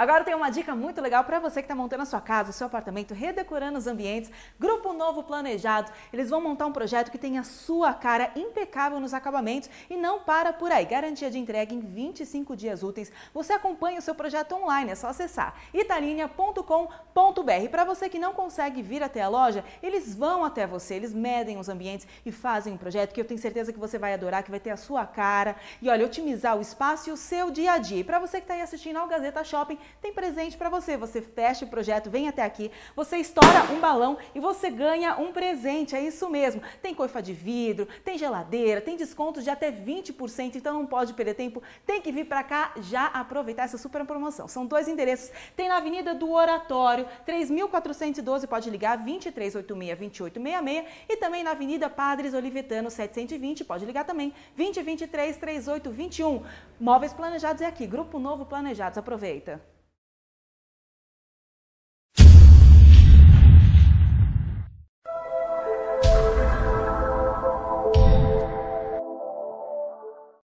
Agora tem uma dica muito legal para você que está montando a sua casa, seu apartamento, redecorando os ambientes. Grupo Novo Planejado. Eles vão montar um projeto que tem a sua cara impecável nos acabamentos e não para por aí. Garantia de entrega em 25 dias úteis. Você acompanha o seu projeto online, é só acessar italinha.com.br. Para você que não consegue vir até a loja, eles vão até você, eles medem os ambientes e fazem um projeto que eu tenho certeza que você vai adorar, que vai ter a sua cara. E olha, otimizar o espaço e o seu dia a dia. E para você que está aí assistindo ao Gazeta Shopping, tem presente para você. Você fecha o projeto, vem até aqui, você estoura um balão e você ganha um presente. É isso mesmo. Tem coifa de vidro, tem geladeira, tem desconto de até 20%, então não pode perder tempo. Tem que vir para cá já aproveitar essa super promoção. São dois endereços. Tem na Avenida do Oratório, 3412, pode ligar 2386-2866 e também na Avenida Padres Olivetano, 720, pode ligar também 2023 3821. Móveis planejados é aqui, Grupo Novo Planejados. Aproveita!